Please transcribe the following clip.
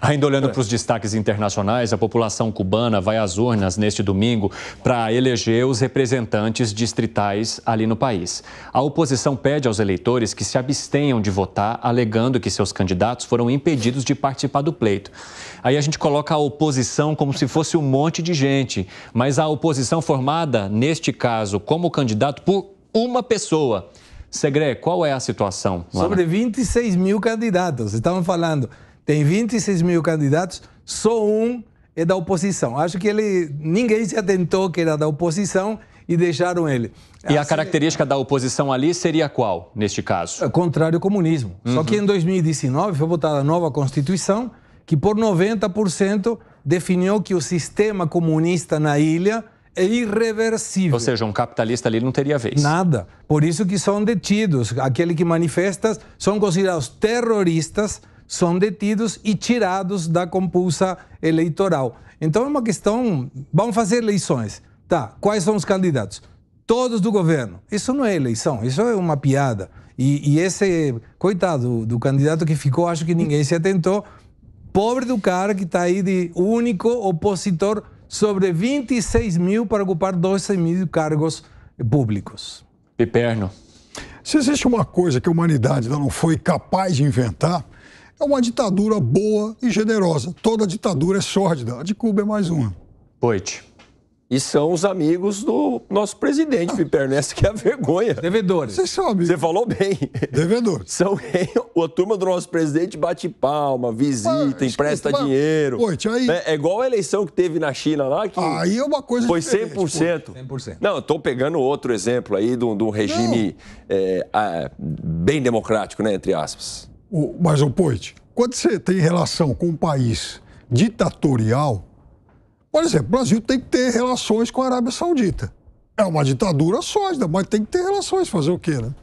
Ainda olhando para os destaques internacionais, a população cubana vai às urnas neste domingo para eleger os representantes distritais ali no país. A oposição pede aos eleitores que se abstenham de votar, alegando que seus candidatos foram impedidos de participar do pleito. Aí a gente coloca a oposição como se fosse um monte de gente, mas a oposição formada, neste caso, como candidato por uma pessoa. Segre, qual é a situação? Lana? Sobre 26 mil candidatos. Estamos falando tem 26 mil candidatos, só um é da oposição. Acho que ele ninguém se atentou que era da oposição e deixaram ele. E assim, a característica da oposição ali seria qual, neste caso? Contrário ao comunismo. Uhum. Só que em 2019 foi votada a nova Constituição, que por 90% definiu que o sistema comunista na ilha é irreversível. Ou seja, um capitalista ali não teria vez. Nada. Por isso que são detidos. Aquele que manifesta são considerados terroristas, são detidos e tirados da compulsa eleitoral. Então é uma questão. Vamos fazer eleições. Tá, quais são os candidatos? Todos do governo. Isso não é eleição, isso é uma piada. E, e esse, coitado do candidato que ficou, acho que ninguém se atentou. Pobre do cara que está aí de único opositor sobre 26 mil para ocupar 12 mil cargos públicos. Piperno. Se existe uma coisa que a humanidade não foi capaz de inventar, é uma ditadura boa e generosa. Toda ditadura é sórdida. A de Cuba é mais uma. Poit. E são os amigos do nosso presidente, ah. Piper que é a vergonha. Devedores. Você sabe. Você falou bem. Devedores. São a turma do nosso presidente bate palma, visita, ah, empresta dinheiro. Poit, aí... É, é, igual a eleição que teve na China lá, que aí é uma coisa foi 100%. Foi 100%. Não, eu estou pegando outro exemplo aí de um regime é, a, bem democrático, né, entre aspas. O, mas, o Poit, quando você tem relação com um país ditatorial, por exemplo, o Brasil tem que ter relações com a Arábia Saudita. É uma ditadura sólida, mas tem que ter relações, fazer o quê, né?